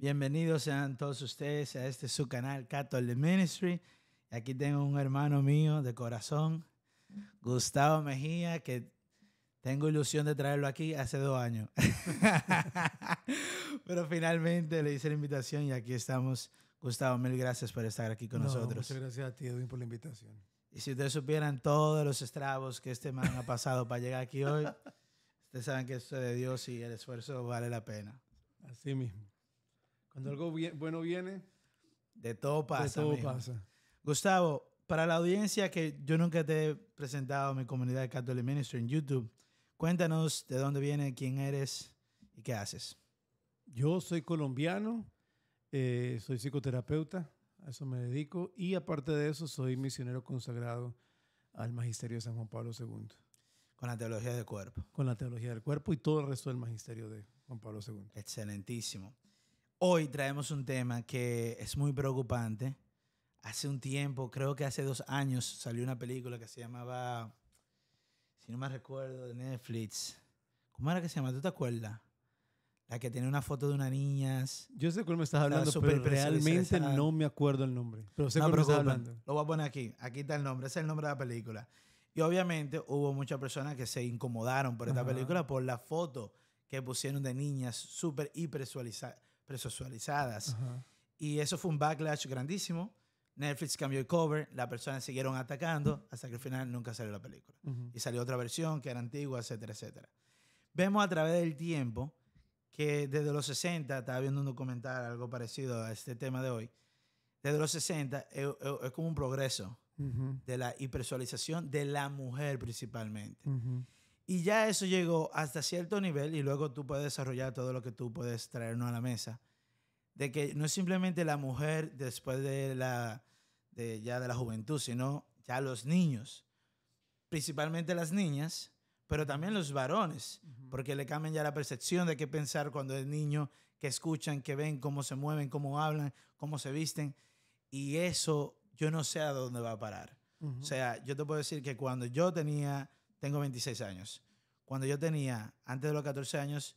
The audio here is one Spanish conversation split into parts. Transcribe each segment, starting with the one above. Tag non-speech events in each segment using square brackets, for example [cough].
Bienvenidos sean todos ustedes a este su canal Catholic Ministry. Aquí tengo un hermano mío de corazón, Gustavo Mejía, que tengo ilusión de traerlo aquí hace dos años. [laughs] Pero finalmente le hice la invitación y aquí estamos. Gustavo, mil gracias por estar aquí con nosotros. Muchas gracias a ti, Edwin, por la invitación. Y si ustedes supieran todos los estragos que este man ha pasado para llegar aquí hoy, [laughs] ustedes saben que esto es de Dios y el esfuerzo vale la pena. Así mismo. Cuando algo bueno viene, de todo pasa. pasa. Gustavo, para la audiencia que yo nunca te he presentado a mi comunidad de Catholic Ministry en YouTube, cuéntanos de dónde viene, quién eres y qué haces. Yo soy colombiano, eh, soy psicoterapeuta, a eso me dedico y aparte de eso soy misionero consagrado al Magisterio de San Juan Pablo II. Con la teología del cuerpo. Con la teología del cuerpo y todo el resto del Magisterio de Juan Pablo II. Excelentísimo. Hoy traemos un tema que es muy preocupante. Hace un tiempo, creo que hace dos años, salió una película que se llamaba, si no me recuerdo, de Netflix. ¿Cómo era que se llama? ¿Tú te acuerdas? La que tenía una foto de unas niñas. Yo sé cuál me estás hablando, pero realmente no ah. me acuerdo el nombre. Pero sé no cuál me hablando. Lo voy a poner aquí. Aquí está el nombre. Ese es el nombre de la película. Y obviamente hubo muchas personas que se incomodaron por esta película por la foto que pusieron de niñas súper hipersexualizadas presusualizadas. Y eso fue un backlash grandísimo. Netflix cambió el cover, las personas siguieron atacando hasta que al final nunca salió la película. Y salió otra versión que era antigua, etcétera, etcétera. Vemos a través del tiempo que desde los 60, estaba viendo un documental algo parecido a este tema de hoy, desde los 60 e, e, es, como un progreso de la hipersexualización de la mujer principalmente. Y ya eso llegó hasta cierto nivel y luego tú puedes desarrollar todo lo que tú puedes traernos a la mesa. De que no es simplemente la mujer después de la, ya de la juventud, sino ya los niños. Principalmente las niñas, pero también los varones, porque le cambian ya la percepción de qué pensar cuando es niño, que escuchan, que ven cómo se mueven, cómo hablan, cómo se visten. Y eso yo no sé a dónde va a parar. O sea, yo te puedo decir que cuando yo tenía tengo 26 años. Cuando yo tenía, antes de los 14 años,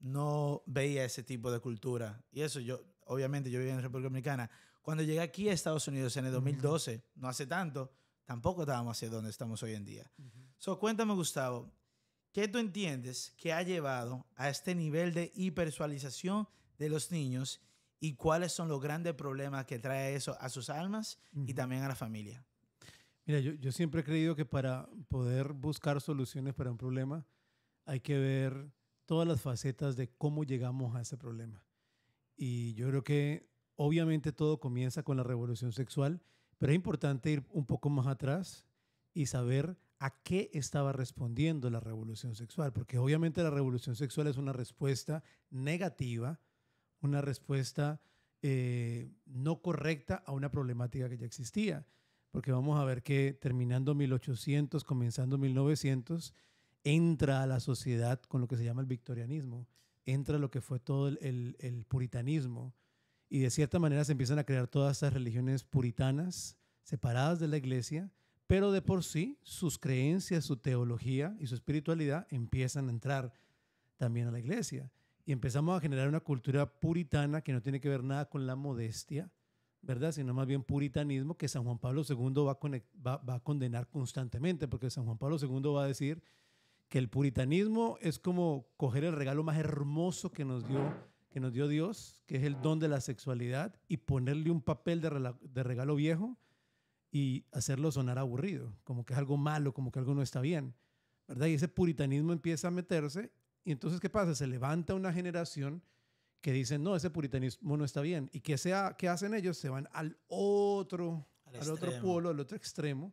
no veía ese tipo de cultura. Y eso yo, obviamente, yo vivía en República Dominicana. Cuando llegué aquí a Estados Unidos en el 2012, no hace tanto, tampoco estábamos hacia donde estamos hoy en día. So, cuéntame, Gustavo, ¿qué tú entiendes que ha llevado a este nivel de hipersexualización de los niños y cuáles son los grandes problemas que trae eso a sus almas y también a la familia? Mira, yo, yo siempre he creído que para poder buscar soluciones para un problema hay que ver todas las facetas de cómo llegamos a ese problema. Y yo creo que obviamente todo comienza con la revolución sexual, pero es importante ir un poco más atrás y saber a qué estaba respondiendo la revolución sexual, porque obviamente la revolución sexual es una respuesta negativa, una respuesta eh, no correcta a una problemática que ya existía porque vamos a ver que terminando 1800, comenzando 1900, entra a la sociedad con lo que se llama el victorianismo, entra lo que fue todo el, puritanismo, y de cierta manera se empiezan a crear todas estas religiones puritanas, separadas de la iglesia, pero de por sí sus creencias, su teología y su espiritualidad empiezan a entrar también a la iglesia. Y empezamos a generar una cultura puritana que no tiene que ver nada con la modestia, ¿verdad? Sino más bien puritanismo que San Juan Pablo II va a, condenar constantemente, porque San Juan Pablo II va a decir que el puritanismo es como coger el regalo más hermoso que nos dio, que nos dio Dios, que es el don de la sexualidad, y ponerle un papel de, regalo viejo y hacerlo sonar aburrido, como que es algo malo, como que algo no está bien, ¿verdad? Y ese puritanismo empieza a meterse, y entonces, ¿qué pasa? Se levanta una generación que dicen, no, ese puritanismo no está bien. ¿Y qué, sea, que hacen ellos? Se van al otro, al, al otro polo, al otro extremo.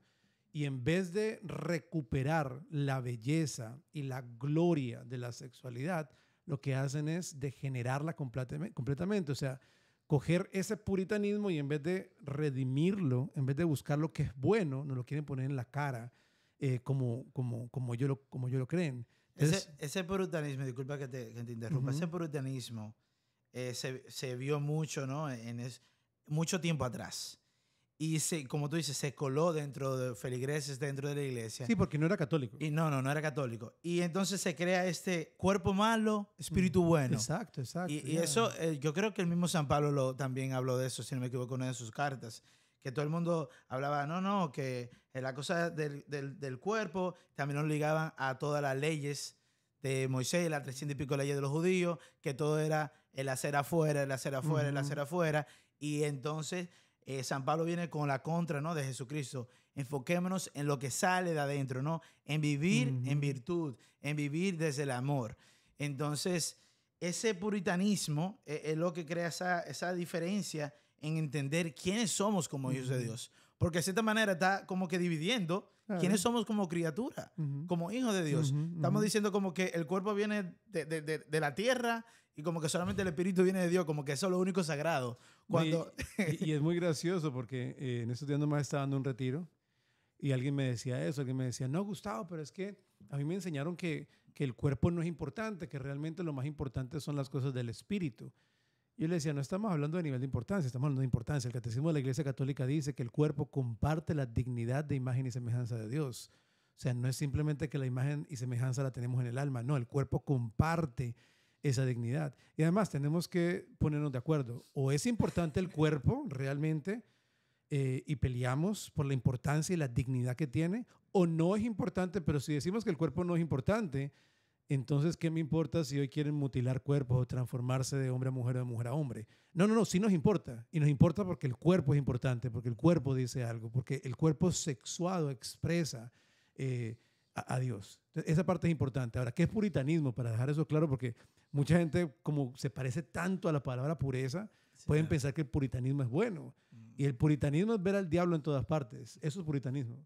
Y en vez de recuperar la belleza y la gloria de la sexualidad, lo que hacen es degenerarla completamente. O sea, coger ese puritanismo y en vez de redimirlo, en vez de buscar lo que es bueno, nos lo quieren poner en la cara eh, como, como, como, yo lo, como yo lo creen. ese, ese, puritanismo, disculpa que te, interrumpa, ese puritanismo eh, se, vio mucho, ¿no? En es, mucho tiempo atrás. Y como tú dices, se coló dentro de feligreses, dentro de la iglesia. Sí, porque no era católico. Y no, no, no era católico. Y entonces se crea este cuerpo malo, espíritu mm. bueno. Exacto, exacto. Y, eso, eh, yo creo que el mismo San Pablo también habló de eso, si no me equivoco, en una de sus cartas. Que todo el mundo hablaba, no, no, que la cosa del, cuerpo también nos ligaban a todas las leyes de Moisés, las 300 y pico leyes de los judíos, que todo era el hacer afuera, el hacer afuera, el hacer afuera. Y entonces eh, San Pablo viene con la contra, ¿no? De Jesucristo. Enfoquémonos en lo que sale de adentro, ¿no? En vivir en virtud, en vivir desde el amor. Entonces, ese puritanismo eh, es lo que crea esa, diferencia en entender quiénes somos como hijos de Dios. Porque de cierta manera está como que dividiendo quiénes somos como criatura, como hijos de Dios. Estamos diciendo como que el cuerpo viene de, de la tierra y como que solamente el Espíritu viene de Dios, como que eso es lo único sagrado. Cuando... Y, es muy [laughs] gracioso porque eh, en estos días nomás estaba dando un retiro y alguien me decía eso, alguien me decía, no, Gustavo, pero es que a mí me enseñaron que, que el cuerpo no es importante, que realmente lo más importante son las cosas del Espíritu. Yo le decía, no estamos hablando de nivel de importancia, estamos hablando de importancia. El Catecismo de la Iglesia Católica dice que el cuerpo comparte la dignidad de imagen y semejanza de Dios. O sea, no es simplemente que la imagen y semejanza la tenemos en el alma, no, el cuerpo comparte esa dignidad. Y además tenemos que ponernos de acuerdo. O es importante el cuerpo realmente eh, y peleamos por la importancia y la dignidad que tiene, o no es importante, pero si decimos que el cuerpo no es importante, entonces, ¿qué me importa si hoy quieren mutilar cuerpos o transformarse de hombre a mujer o de mujer a hombre? No, no, no, sí nos importa. Y nos importa porque el cuerpo es importante, porque el cuerpo dice algo, porque el cuerpo sexuado expresa eh, a, Dios. esa parte es importante. Ahora, ¿qué es puritanismo? Para dejar eso claro, porque mucha gente, como se parece tanto a la palabra pureza, pueden pensar que el puritanismo es bueno. Mm. Y el puritanismo es ver al diablo en todas partes. Eso es puritanismo.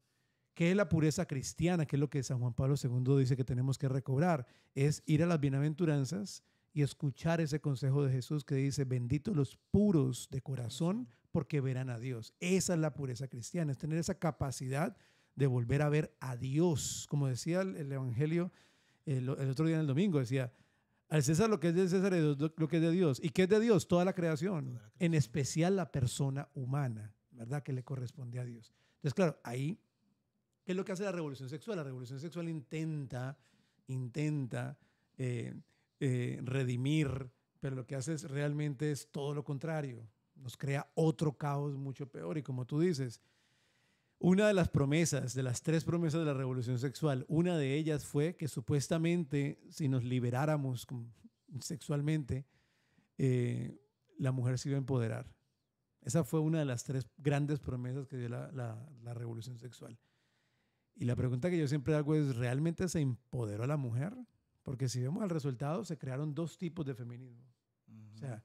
¿Qué es la pureza cristiana? ¿Qué es lo que San Juan Pablo II dice que tenemos que recobrar. Es ir a las bienaventuranzas y escuchar ese consejo de Jesús que dice, bendito los puros de corazón porque verán a Dios. Esa es la pureza cristiana, es tener esa capacidad de volver a ver a Dios. Como decía el, Evangelio el otro día en el domingo, decía, al César lo que es de César y lo que es de Dios. ¿Y qué es de Dios? Toda la creación, en especial la persona humana, ¿verdad? Que le corresponde a Dios. Entonces, claro, ahí, ¿qué es lo que hace la revolución sexual? La revolución sexual intenta, intenta eh, eh, redimir, pero lo que hace es realmente es todo lo contrario. Nos crea otro caos mucho peor. Y como tú dices, una de las promesas, de las tres promesas de la revolución sexual, una de ellas fue que supuestamente si nos liberáramos sexualmente, eh, la mujer se iba a empoderar. Esa fue una de las tres grandes promesas que dio la, la, revolución sexual. Y la pregunta que yo siempre hago es, ¿realmente se empoderó a la mujer? Porque si vemos el resultado, se crearon dos tipos de feminismo. O sea,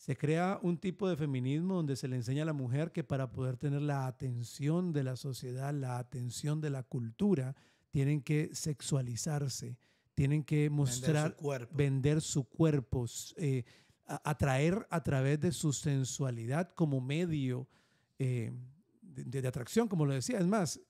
se crea un tipo de feminismo donde se le enseña a la mujer que para poder tener la atención de la sociedad, la atención de la cultura, tienen que sexualizarse, tienen que mostrar, vender su cuerpo, vender eh, atraer a través de su sensualidad como medio eh, de, de, atracción, como lo decía. Es más,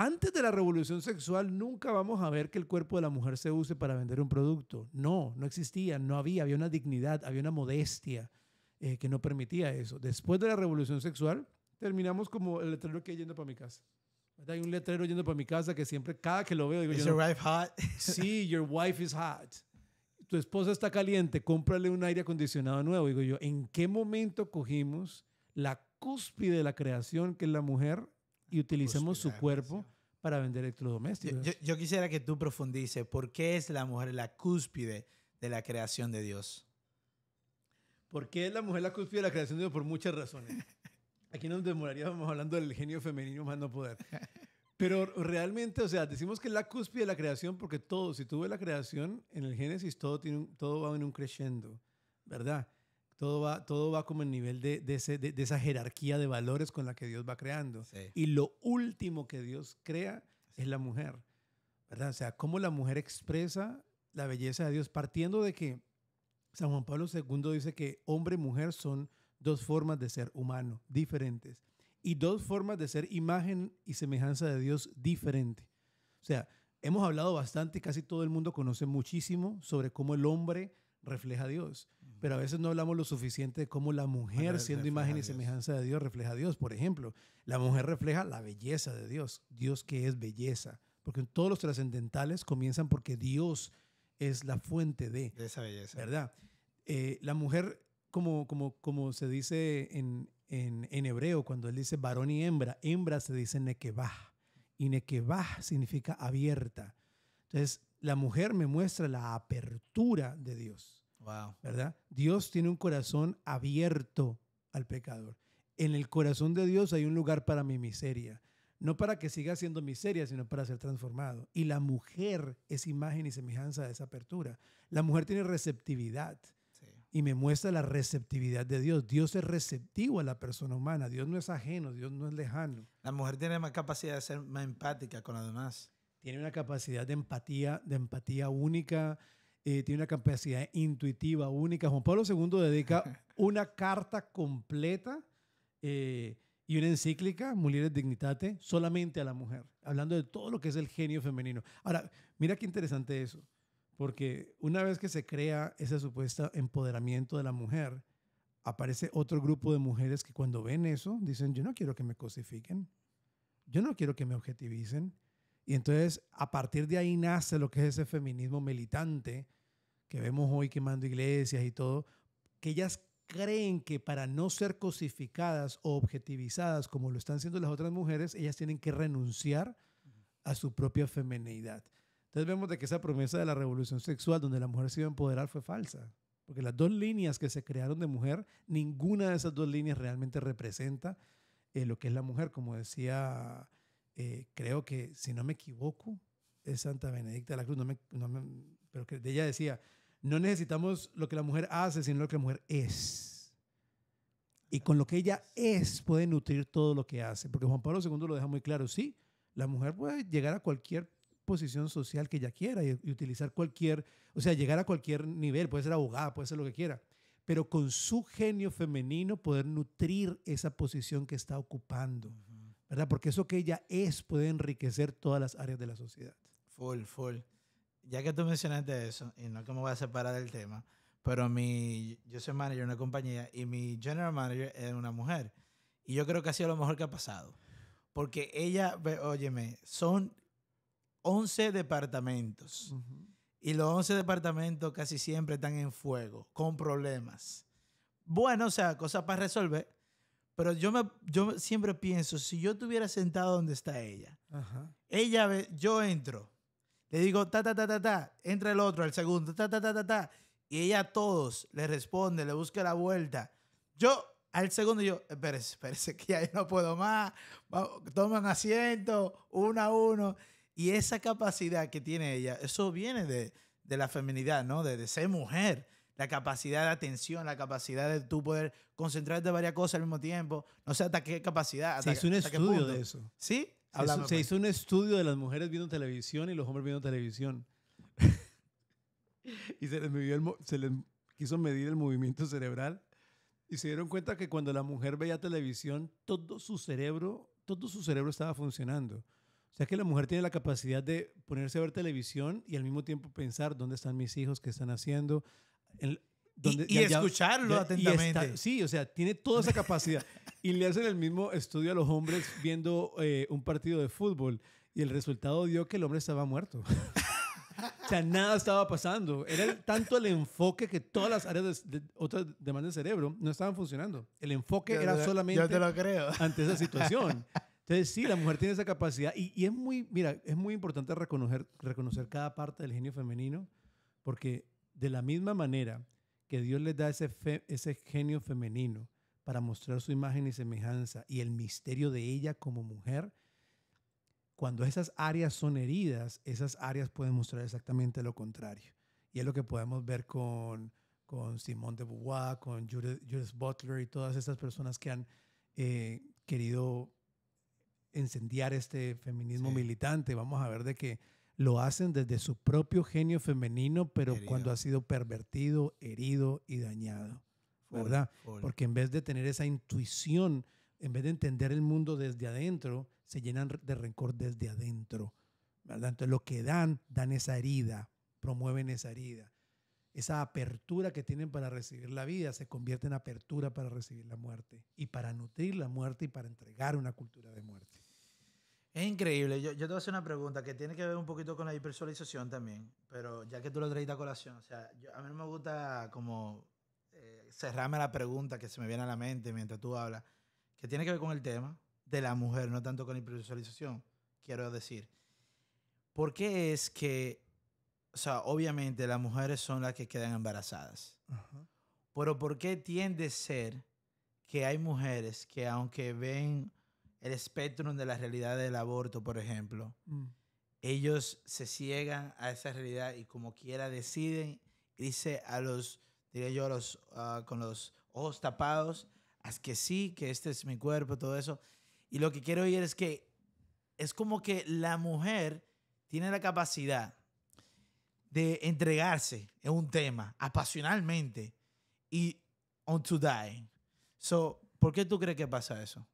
antes de la revolución sexual nunca vamos a ver que el cuerpo de la mujer se use para vender un producto. No, no existía, no había, había una dignidad, había una modestia eh, que no permitía eso. Después de la revolución sexual, terminamos como el letrero que hay yendo para mi casa. Hay un letrero yendo para mi casa que siempre, cada que lo veo, digo, ¿Es your no, wife hot? [laughs] sí, your wife is hot. Tu esposa está caliente, cómprale un aire acondicionado nuevo. Digo yo, ¿en qué momento cogimos la cúspide de la creación, que es la mujer, y utilicemos su cuerpo para vender electrodomésticos. Yo, quisiera que tú profundices, ¿por qué es la mujer la cúspide de la creación de Dios? ¿Por qué es la mujer la cúspide de la creación de Dios? Por muchas razones. [laughs] Aquí nos demoraríamos hablando del genio femenino más no poder. Pero realmente, o sea, decimos que es la cúspide de la creación porque todo, si tú ves la creación, en el Génesis todo, tiene todo va en un crescendo, ¿verdad? todo va, todo va como el nivel de, esa jerarquía de valores con la que Dios va creando. Y lo último que Dios crea es la mujer, ¿verdad? O sea, cómo la mujer expresa la belleza de Dios, partiendo de que San Juan Pablo II dice que hombre y mujer son dos formas de ser humano diferentes y dos formas de ser imagen y semejanza de Dios diferente. O sea, hemos hablado bastante, casi todo el mundo conoce muchísimo sobre cómo el hombre refleja a Dios. Pero a veces no hablamos lo suficiente de cómo la mujer, siendo imagen y semejanza de Dios, refleja a Dios. Por ejemplo, la mujer refleja la belleza de Dios, Dios que es belleza. Porque todos los trascendentales comienzan porque Dios es la fuente de, esa belleza. ¿Verdad? Eh, la mujer, como, como, como se dice en, hebreo, cuando él dice varón y hembra, hembra se dice nekevah. Y nekevah significa abierta. Entonces, la mujer me muestra la apertura de Dios. Wow. ¿Verdad? Dios tiene un corazón abierto al pecador. En el corazón de Dios hay un lugar para mi miseria. No para que siga siendo miseria, sino para ser transformado. Y la mujer es imagen y semejanza de esa apertura. La mujer tiene receptividad. Y me muestra la receptividad de Dios. Dios es receptivo a la persona humana. Dios no es ajeno, Dios no es lejano. La mujer tiene más capacidad de ser más empática con los demás tiene una capacidad de empatía, de empatía única, eh, tiene una capacidad intuitiva única. Juan Pablo II dedica [laughs] una carta completa eh, y una encíclica, Mulieres Dignitate, solamente a la mujer, hablando de todo lo que es el genio femenino. Ahora, mira qué interesante eso, porque una vez que se crea ese supuesto empoderamiento de la mujer, aparece otro grupo de mujeres que cuando ven eso dicen, yo no quiero que me cosifiquen, yo no quiero que me objetivicen, y entonces, a partir de ahí nace lo que es ese feminismo militante que vemos hoy quemando iglesias y todo, que ellas creen que para no ser cosificadas o objetivizadas como lo están siendo las otras mujeres, ellas tienen que renunciar a su propia feminidad. Entonces vemos de que esa promesa de la revolución sexual donde la mujer se iba a empoderar fue falsa, porque las dos líneas que se crearon de mujer, ninguna de esas dos líneas realmente representa eh, lo que es la mujer, como decía eh, creo que, si no me equivoco, es Santa Benedicta de la Cruz, no me, no me, pero ella decía, no necesitamos lo que la mujer hace, sino lo que la mujer es. Y con lo que ella es puede nutrir todo lo que hace, porque Juan Pablo II lo deja muy claro, sí, la mujer puede llegar a cualquier posición social que ella quiera y utilizar cualquier, o sea, llegar a cualquier nivel, puede ser abogada, puede ser lo que quiera, pero con su genio femenino poder nutrir esa posición que está ocupando ¿verdad? Porque eso que ella es puede enriquecer todas las áreas de la sociedad. Full, full. Ya que tú mencionaste eso, y no que me voy a separar del tema, pero mi, yo soy manager de una compañía y mi general manager es una mujer. Y yo creo que ha sido lo mejor que ha pasado. Porque ella, óyeme, son 11 departamentos. Y los 11 departamentos casi siempre están en fuego, con problemas. Bueno, o sea, cosas para resolver, pero yo, me, yo siempre pienso, si yo estuviera sentado donde está ella, ella yo entro, le digo, ta, ta, ta, ta, ta, entra el otro, el segundo, ta, ta, ta, ta, ta, y ella a todos le responde, le busca la vuelta. Yo, al segundo, yo, espérese, espérese, que ya no puedo más, toman asiento, uno a uno. Y esa capacidad que tiene ella, eso viene de, la feminidad, ¿no? De, de ser mujer la capacidad de atención, la capacidad de tú poder concentrarte en varias cosas al mismo tiempo. No sé hasta qué capacidad. se hizo un estudio de eso. ¿Sí? Se, pues. hizo, un estudio de las mujeres viendo televisión y los hombres viendo televisión. [laughs] y se les, se les quiso medir el movimiento cerebral y se dieron cuenta que cuando la mujer veía televisión, todo su cerebro, todo su cerebro estaba funcionando. O sea que la mujer tiene la capacidad de ponerse a ver televisión y al mismo tiempo pensar dónde están mis hijos, qué están haciendo, y, escucharlo atentamente. sí, o sea, tiene toda esa capacidad. [laughs] y le hacen el mismo estudio a los hombres viendo eh, un partido de fútbol y el resultado dio que el hombre estaba muerto. [laughs] o sea, nada estaba pasando. Era tanto el enfoque que todas las áreas de, otras demandas del cerebro no estaban funcionando. El enfoque era solamente yo ante esa situación. [laughs] Entonces, sí, la mujer tiene esa capacidad y, y es muy, mira, es muy importante reconocer, reconocer cada parte del genio femenino porque de la misma manera que Dios les da ese, ese genio femenino para mostrar su imagen y semejanza y el misterio de ella como mujer, cuando esas áreas son heridas, esas áreas pueden mostrar exactamente lo contrario. Y es lo que podemos ver con, con Simone de Beauvoir, con Judith, Butler y todas esas personas que han eh, querido encendiar este feminismo militante. Vamos a ver de qué lo hacen desde su propio genio femenino, pero cuando ha sido pervertido, herido y dañado. ¿Verdad? Porque en vez de tener esa intuición, en vez de entender el mundo desde adentro, se llenan de rencor desde adentro. ¿Verdad? Entonces lo que dan, dan esa herida, promueven esa herida. Esa apertura que tienen para recibir la vida se convierte en apertura para recibir la muerte y para nutrir la muerte y para entregar una cultura de muerte. Es increíble. Yo, te voy a hacer una pregunta que tiene que ver un poquito con la hipersexualización también, pero ya que tú lo traes a colación, o sea, a mí no me gusta como eh, cerrarme la pregunta que se me viene a la mente mientras tú hablas, que tiene que ver con el tema de la mujer, no tanto con la hipersexualización, quiero decir. ¿Por qué es que, o sea, obviamente las mujeres son las que quedan embarazadas, pero ¿por qué tiende a ser que hay mujeres que aunque ven el espectro de la realidad del aborto, por ejemplo, mm. ellos se ciegan a esa realidad y como quiera deciden dice a los, diría yo, a los, ah, con los ojos tapados, haz que sí, que este es mi cuerpo, todo eso. Y lo que quiero oír es que es como que la mujer tiene la capacidad de entregarse en un tema apasionalmente y on to die. So, ¿por qué tú crees que pasa eso?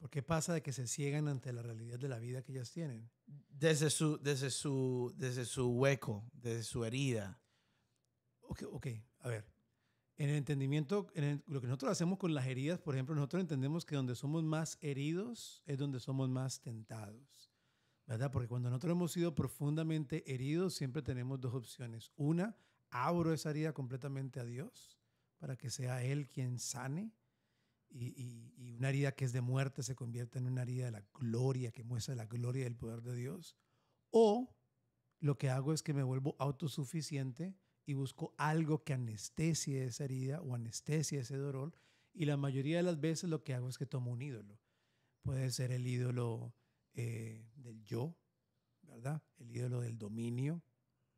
¿Por qué pasa de que se ciegan ante la realidad de la vida que ellas tienen? Desde su, desde su, desde su hueco, desde su herida. Ok, a ver. En el entendimiento, en lo que nosotros hacemos con las heridas, por ejemplo, nosotros entendemos que donde somos más heridos es donde somos más tentados. ¿Verdad? Porque cuando nosotros hemos sido profundamente heridos, siempre tenemos dos opciones. Una, abro esa herida completamente a Dios para que sea Él quien sane y, y, una herida que es de muerte se convierte en una herida de la gloria, que muestra la gloria del poder de Dios. O lo que hago es que me vuelvo autosuficiente y busco algo que anestesie esa herida o anestesie ese dolor. Y la mayoría de las veces lo que hago es que tomo un ídolo. Puede ser el ídolo eh, del yo, ¿verdad? El ídolo del dominio.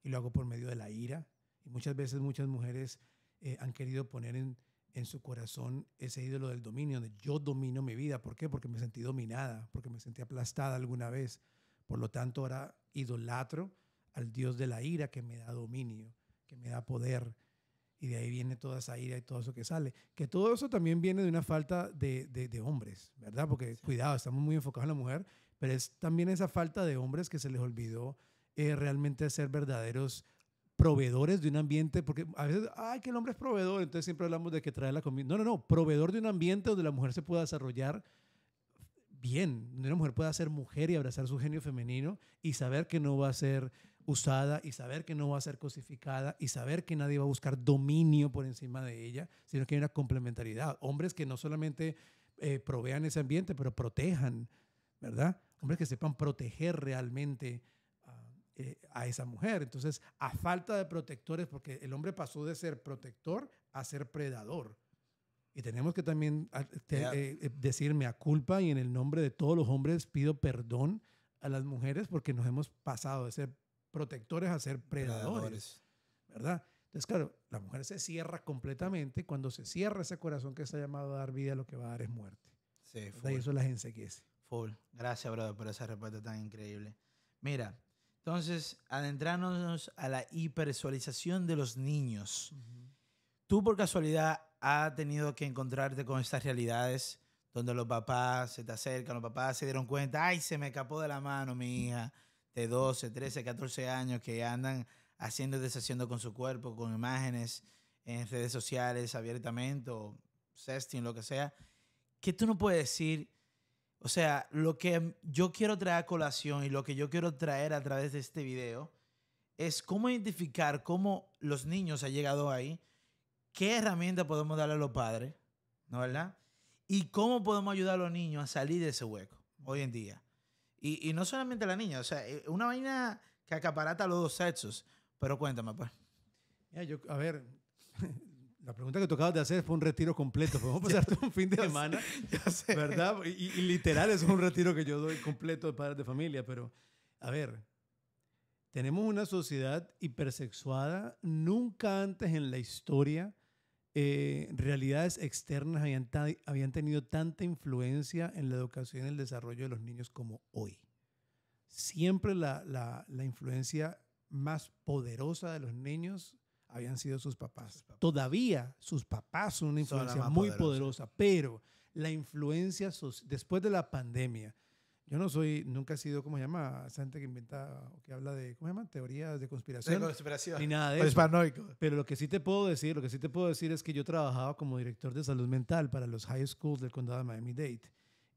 Y lo hago por medio de la ira. Y muchas veces muchas mujeres eh, han querido poner en, en su corazón ese ídolo del dominio, de yo domino mi vida. ¿Por qué? Porque me sentí dominada, porque me sentí aplastada alguna vez. Por lo tanto, ahora idolatro al Dios de la ira que me da dominio, que me da poder. Y de ahí viene toda esa ira y todo eso que sale. Que todo eso también viene de una falta de, hombres, ¿verdad? Porque cuidado, estamos muy enfocados en la mujer, pero es también esa falta de hombres que se les olvidó eh, realmente ser verdaderos proveedores de un ambiente, porque a veces, ay, que el hombre es proveedor, entonces siempre hablamos de que trae la comida. No, no, no, proveedor de un ambiente donde la mujer se pueda desarrollar bien, donde una mujer pueda ser mujer y abrazar su genio femenino y saber que no va a ser usada y saber que no va a ser cosificada y saber que nadie va a buscar dominio por encima de ella, sino que hay una complementariedad. Hombres que no solamente eh, provean ese ambiente, pero protejan, ¿verdad? Hombres que sepan proteger realmente eh, a esa mujer. Entonces, a falta de protectores, porque el hombre pasó de ser protector a ser predador. Y tenemos que también decirme a eh, eh, culpa y en el nombre de todos los hombres pido perdón a las mujeres porque nos hemos pasado de ser protectores a ser predadores. ¿Verdad? Entonces, claro, la mujer se cierra completamente. Cuando se cierra ese corazón que está llamado a dar vida, lo que va a dar es muerte. Sí, full. Y eso que es. Full. Gracias, brother, por esa respuesta tan increíble. Mira, entonces, adentrándonos a la hipersexualización de los niños. Tú por casualidad has tenido que encontrarte con estas realidades donde los papás se te acercan, los papás se dieron cuenta, ay, se me escapó de la mano mi hija de 12, 13, 14 años que andan haciendo deshaciendo con su cuerpo, con imágenes en redes sociales abiertamente o sexting, lo que sea, que tú no puedes decir, o sea, lo que yo quiero traer a colación y lo que yo quiero traer a través de este video es cómo identificar cómo los niños han llegado ahí, qué herramienta podemos darle a los padres, ¿no es verdad? Y cómo podemos ayudar a los niños a salir de ese hueco hoy en día. Y, no solamente a la niña, o sea, eh, una vaina que acaparata a los dos sexos. Pero cuéntame, pues. a ver, la pregunta que tocabas de hacer fue un retiro completo. Podemos pues, [laughs] pasarte un fin de semana, ya sé. ¿verdad? Y, literal es un retiro que yo doy completo de padres de familia. Pero, a ver, tenemos una sociedad hipersexuada. Nunca antes en la historia eh, realidades externas habían, habían tenido tanta influencia en la educación y el desarrollo de los niños como hoy. Siempre la, la influencia más poderosa de los niños habían sido sus papás. Todavía sus papás son una influencia muy poderosa. pero la influencia después de la pandemia, yo no soy, nunca he sido, ¿cómo se llama? gente que inventa o que habla de, ¿cómo se llama? Teorías de conspiración. De conspiración. Ni nada de pues eso. paranoico. Pero lo que sí te puedo decir, lo que sí te puedo decir es que yo trabajaba como director de salud mental para los high schools del condado de Miami-Dade.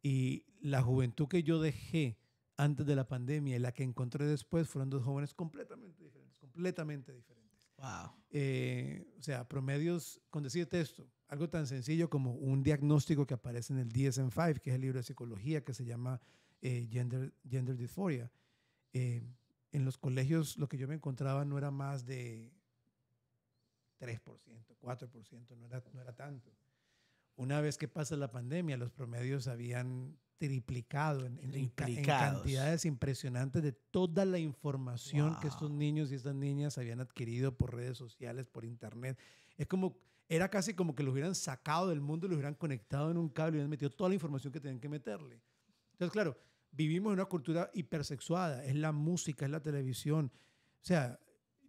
Y la juventud que yo dejé antes de la pandemia y la que encontré después fueron dos jóvenes completamente diferentes, completamente diferentes. Wow. Eh, o sea, promedios, con decirte esto, algo tan sencillo como un diagnóstico que aparece en el DSM-5, que es el libro de psicología que se llama eh, Gender, Gender Dysphoria. Eh, en los colegios lo que yo me encontraba no era más de 3%, 4%, no era, no era tanto. Una vez que pasa la pandemia, los promedios habían triplicado en, cantidades impresionantes de toda la información que estos niños y estas niñas habían adquirido por redes sociales, por internet. Es como, era casi como que los hubieran sacado del mundo y los hubieran conectado en un cable y hubieran metido toda la información que tenían que meterle. Entonces, claro, vivimos en una cultura hipersexuada, es la música, es la televisión. O sea,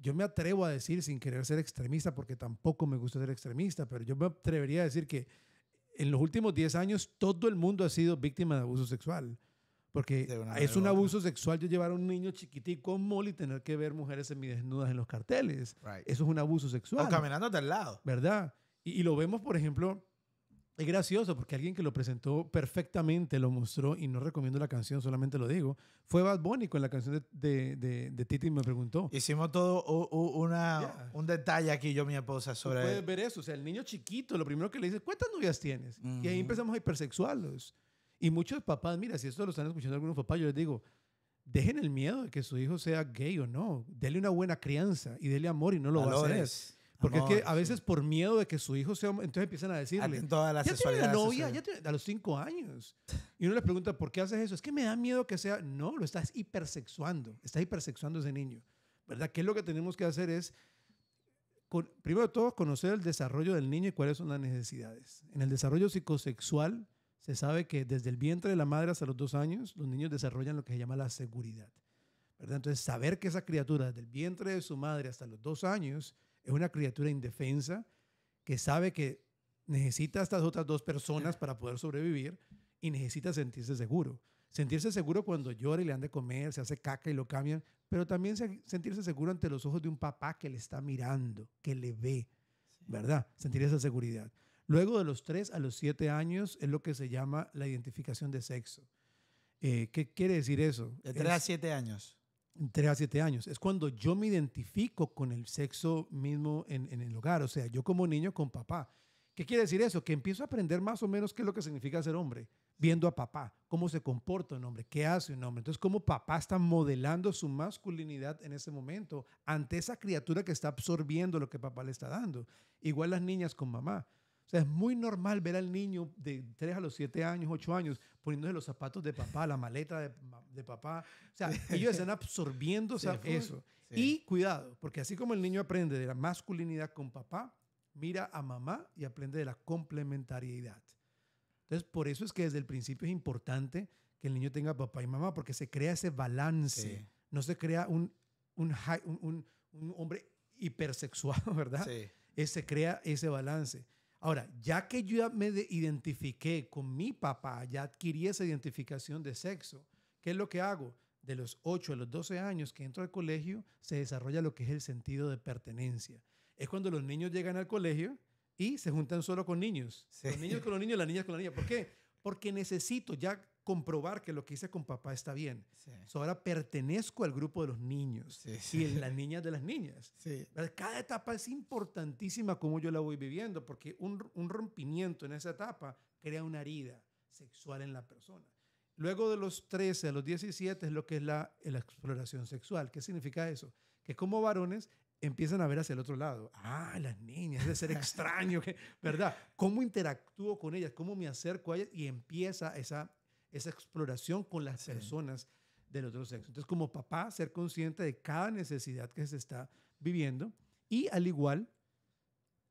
yo me atrevo a decir, sin querer ser extremista, porque tampoco me gusta ser extremista, pero yo me atrevería a decir que en los últimos 10 años todo el mundo ha sido víctima de abuso sexual. Porque es un abuso sexual yo llevar a un niño chiquitico a un y tener que ver mujeres semidesnudas en los carteles. Eso es un abuso sexual. O caminando al lado. ¿Verdad? Y, y, lo vemos, por ejemplo, es gracioso porque alguien que lo presentó perfectamente, lo mostró y no recomiendo la canción, solamente lo digo, fue Bad Bunny con la canción de, de, de, Titi me preguntó. Hicimos todo una, un detalle aquí yo mi esposa sobre... puedes ver eso, o sea, el niño chiquito, lo primero que le dice, ¿cuántas novias tienes? Y ahí empezamos a hipersexualos. Y muchos papás, mira, si esto lo están escuchando algunos papás, yo les digo, dejen el miedo de que su hijo sea gay o no, dele una buena crianza y dele amor y no lo Valores. va porque es que a veces por miedo de que su hijo sea entonces empiezan a ah, decirle. Toda la ya tiene una novia, ya a los cinco años. Y uno le pregunta, ¿por qué haces eso? Es que me da miedo que sea. No, lo estás hipersexuando. Estás hipersexuando a ese niño. ¿Verdad? ¿Qué es lo que tenemos que hacer? Es, con, primero de todo, conocer el desarrollo del niño y cuáles son las necesidades. En el desarrollo psicosexual, se sabe que desde el vientre de la madre hasta los dos años, los niños desarrollan lo que se llama la seguridad. ¿verdad? Entonces, saber que esa criatura, desde el vientre de su madre hasta los dos años, es una criatura indefensa que sabe que necesita a estas otras dos personas para poder sobrevivir y necesita sentirse seguro. Sentirse seguro cuando llora y le han de comer, se hace caca y lo cambian, pero también sentirse seguro ante los ojos de un papá que le está mirando, que le ve, ¿verdad? Sentir esa seguridad. Luego de los tres a los siete años es lo que se llama la identificación de sexo. Eh, ¿Qué quiere decir eso? De tres a siete años. 3 a siete años. Es cuando yo me identifico con el sexo mismo en, en, el hogar, o sea, yo como niño con papá. ¿Qué quiere decir eso? Que empiezo a aprender más o menos qué es lo que significa ser hombre, viendo a papá, cómo se comporta un hombre, qué hace un hombre. Entonces, cómo papá está modelando su masculinidad en ese momento ante esa criatura que está absorbiendo lo que papá le está dando. Igual las niñas con mamá. O sea, es muy normal ver al niño de 3 a los 7 años, 8 años, poniéndose los zapatos de papá, la maleta de, de papá. O sea, [laughs] ellos están absorbiendo eso. Y cuidado, porque así como el niño aprende de la masculinidad con papá, mira a mamá y aprende de la complementariedad. Entonces, por eso es que desde el principio es importante que el niño tenga papá y mamá, porque se crea ese balance. No se crea un, un, hombre hipersexual, [laughs] ¿verdad? Eh, se crea ese balance. Ahora, ya que yo me identifiqué con mi papá, ya adquirí esa identificación de sexo, ¿qué es lo que hago? De los 8 a los 12 años que entro al colegio, se desarrolla lo que es el sentido de pertenencia. Es cuando los niños llegan al colegio y se juntan solo con niños. Los niños con los niños, las niñas con las niñas. ¿Por qué? Porque necesito, ya comprobar que lo que hice con papá está bien. ahora pertenezco al grupo de los niños sí, sí. las niñas de las niñas. Cada etapa es importantísima como yo la voy viviendo, porque un, rompimiento en esa etapa crea una herida sexual en la persona. Luego de los 13 a los 17 es lo que es la, exploración sexual. ¿Qué significa eso? Que como varones empiezan a ver hacia el otro lado. Ah, las niñas, de ser [laughs] extraño, ¿verdad? ¿Cómo interactúo con ellas? ¿Cómo me acerco a ellas? Y empieza esa esa exploración con las personas del otro sexo. Entonces, como papá, ser consciente de cada necesidad que se está viviendo y al igual,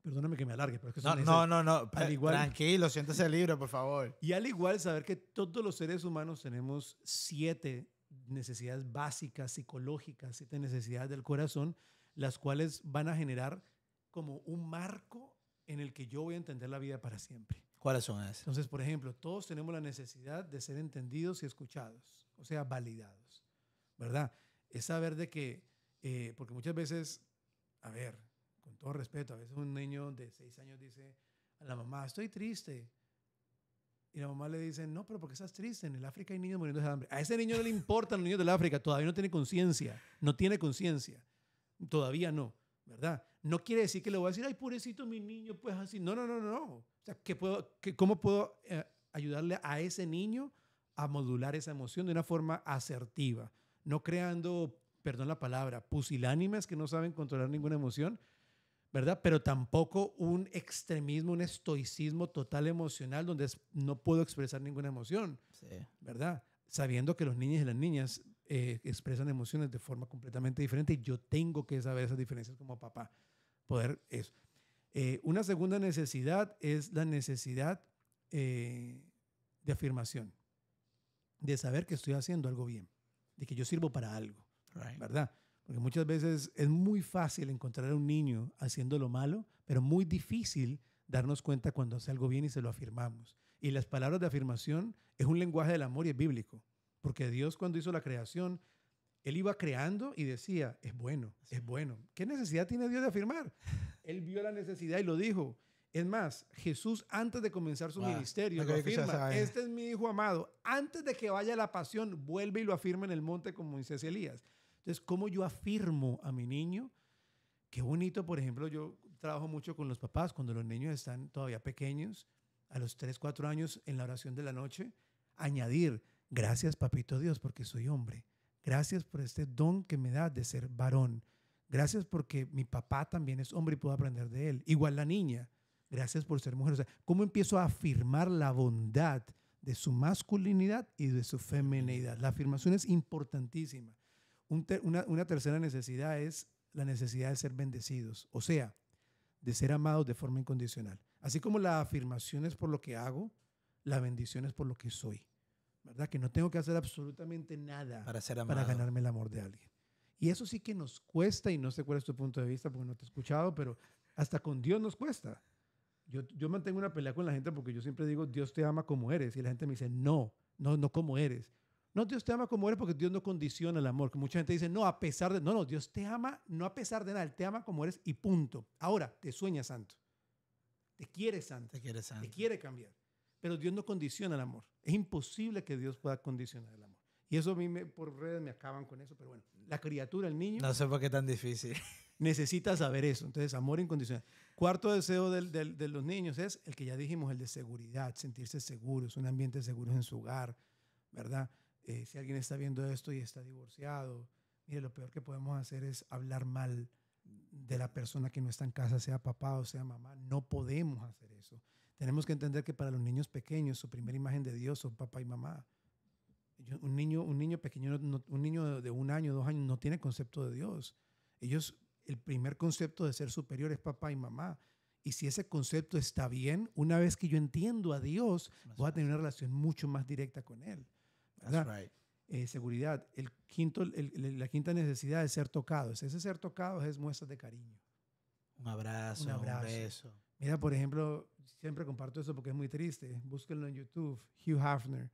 perdóname que me alargue, pero es que no, no, no, no, al igual, tranquilo, siéntese libre, por favor. Y al igual, saber que todos los seres humanos tenemos siete necesidades básicas, psicológicas, siete necesidades del corazón, las cuales van a generar como un marco en el que yo voy a entender la vida para siempre. ¿Cuáles son esas? Entonces, por ejemplo, todos tenemos la necesidad de ser entendidos y escuchados, o sea, validados, ¿verdad? Es saber de que, eh, porque muchas veces, a ver, con todo respeto, a veces un niño de seis años dice a la mamá, estoy triste. Y la mamá le dice, no, pero ¿por qué estás triste? En el África hay niños muriendo de hambre. A ese niño no le importan los niños del África, todavía no tiene conciencia, no tiene conciencia, todavía no. ¿verdad? No quiere decir que le voy a decir, ay, pobrecito mi niño, pues así. No, no, no, no. O sea, puedo, ¿cómo puedo eh, ayudarle a ese niño a modular esa emoción de una forma asertiva? No creando, perdón la palabra, pusilánimes que no saben controlar ninguna emoción, ¿verdad? Pero tampoco un extremismo, un estoicismo total emocional donde no puedo expresar ninguna emoción, ¿verdad? Sabiendo que los niños y las niñas eh, expresan emociones de forma completamente diferente y yo tengo que saber esas diferencias como papá, poder eso. Eh, una segunda necesidad es la necesidad eh, de afirmación, de saber que estoy haciendo algo bien, de que yo sirvo para algo, ¿verdad? Porque muchas veces es muy fácil encontrar a un niño haciendo lo malo, pero muy difícil darnos cuenta cuando hace algo bien y se lo afirmamos. Y las palabras de afirmación es un lenguaje del amor y es bíblico. Porque Dios cuando hizo la creación, Él iba creando y decía, es bueno, es bueno. ¿Qué necesidad tiene Dios de afirmar? Él vio la necesidad y lo dijo. Es más, Jesús antes de comenzar su ministerio lo afirma, este es mi hijo amado. Antes de que vaya la pasión, vuelve y lo afirma en el monte como dice Elías. Entonces, ¿cómo yo afirmo a mi niño? Qué bonito, por ejemplo, yo trabajo mucho con los papás cuando los niños están todavía pequeños, a los 3, 4 años en la oración de la noche, añadir, Gracias, papito Dios, porque soy hombre. Gracias por este don que me da de ser varón. Gracias porque mi papá también es hombre y puedo aprender de él. Igual la niña. Gracias por ser mujer. O sea, ¿cómo empiezo a afirmar la bondad de su masculinidad y de su femenidad. La afirmación es importantísima. una, una tercera necesidad es la necesidad de ser bendecidos, o sea, de ser amados de forma incondicional. Así como la afirmación es por lo que hago, la bendición es por lo que soy. ¿verdad? Que no tengo que hacer absolutamente nada para, ganarme el amor de alguien. Y eso sí que nos cuesta, y no sé cuál es tu punto de vista porque no te he escuchado, pero hasta con Dios nos cuesta. Yo, mantengo una pelea con la gente porque yo siempre digo, Dios te ama como eres, y la gente me dice, no, no, no como eres. No, Dios te ama como eres porque Dios no condiciona el amor. Que mucha gente dice, no, a pesar de. No, no, Dios te ama, no a pesar de nada, Él te ama como eres y punto. Ahora, te sueña santo. Te santo. Te quiere santo. Te quiere cambiar. Pero Dios no condiciona el amor. Es imposible que Dios pueda condicionar el amor. Y eso a mí me, por redes me acaban con eso, pero bueno, la criatura, el niño. No sé por qué tan difícil. Necesita saber eso. Entonces, amor incondicional. Cuarto deseo de los niños es el que ya dijimos, el de seguridad, sentirse seguros, un ambiente seguro en su hogar, ¿verdad? Eh, si alguien está viendo esto y está divorciado, mire, lo peor que podemos hacer es hablar mal de la persona que no está en casa, sea papá o sea mamá. No podemos hacer eso. Tenemos que entender que para los niños pequeños su primera imagen de Dios son papá y mamá. un, niño, un niño pequeño, un niño de un año, dos años, no tiene concepto de Dios. Ellos, el primer concepto de ser superior es papá y mamá. Y si ese concepto está bien, una vez que yo entiendo a Dios, voy a tener una relación mucho más directa con Él. Eh, seguridad. El quinto, la quinta necesidad es ser tocado. Ese ser tocado es muestras de cariño. Un abrazo, un, abrazo. un beso. Mira, por ejemplo, siempre comparto eso porque es muy triste. Búsquenlo en YouTube, Hugh Hafner,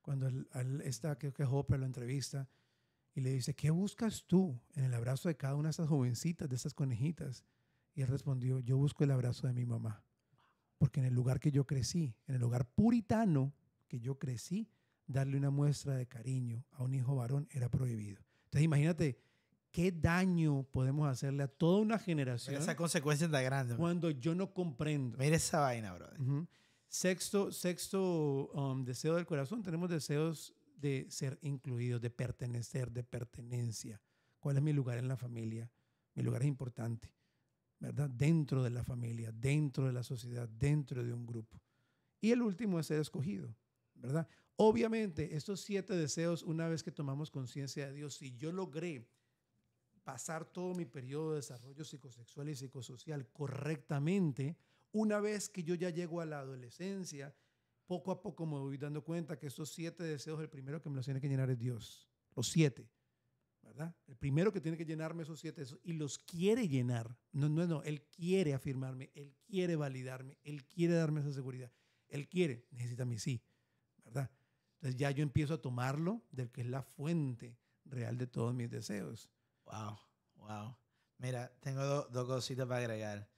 cuando él, está, creo que Hopper lo entrevista y le dice, ¿qué buscas tú en el abrazo de cada una de esas jovencitas, de esas conejitas? Y él respondió, yo busco el abrazo de mi mamá. Porque en el lugar que yo crecí, en el lugar puritano que yo crecí, darle una muestra de cariño a un hijo varón era prohibido. Entonces imagínate, ¿Qué daño podemos hacerle a toda una generación? esa consecuencia está grande. Cuando yo no comprendo. Mira esa vaina, brother. Sexto, sexto um, deseo del corazón. Tenemos deseos de ser incluidos, de pertenecer, de pertenencia. ¿Cuál es mi lugar en la familia? Mi lugar es importante, ¿verdad? Dentro de la familia, dentro de la sociedad, dentro de un grupo. Y el último es ser escogido, ¿verdad? Obviamente, estos siete deseos, una vez que tomamos conciencia de Dios, si yo logré pasar todo mi periodo de desarrollo psicosexual y psicosocial correctamente, una vez que yo ya llego a la adolescencia, poco a poco me voy dando cuenta que esos siete deseos, el primero que me los tiene que llenar es Dios. Los siete. ¿Verdad? El primero que tiene que llenarme esos siete Y los quiere llenar. No, no, no. Él quiere afirmarme. Él quiere validarme. Él quiere darme esa seguridad. Él quiere. Necesita mi sí. ¿Verdad? Entonces ya yo empiezo a tomarlo del que es la fuente real de todos mis deseos. Wow, wow. Mira, tengo dos cositas para agregar.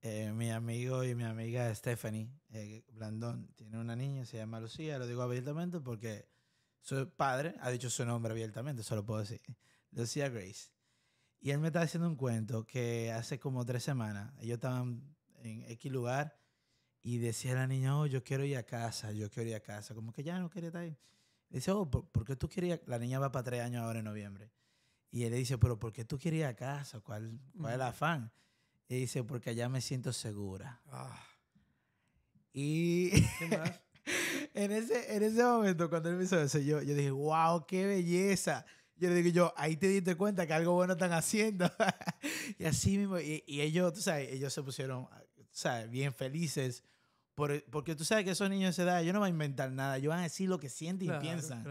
Eh, mi amigo y mi amiga Stephanie eh, Blandón tiene una niña, se llama Lucía, lo digo abiertamente porque su padre ha dicho su nombre abiertamente, solo puedo decir. Lucía Grace. Y él me está haciendo un cuento que hace como tres semanas, ellos estaban en X lugar y decía la niña, oh, yo quiero ir a casa, yo quiero ir a casa, como que ya no quiere estar ahí. Dice, oh, ¿por, qué tú querías? La niña va para tres años ahora en noviembre. Y él le dice, pero ¿por qué tú quieres ir a casa? ¿Cuál, cuál es el mm. afán? Y dice, porque allá me siento segura. Ah. Y [laughs] en, ese, en ese momento, cuando él me hizo eso, yo, yo dije, wow, qué belleza. Yo le digo, yo, ahí te diste cuenta que algo bueno están haciendo. [laughs] y así mismo, y, ellos, tú sabes, ellos se pusieron, bien felices e, porque tú sabes que esos niños de esa edad, yo no van a inventar nada, ellos van a decir lo que sienten y piensan.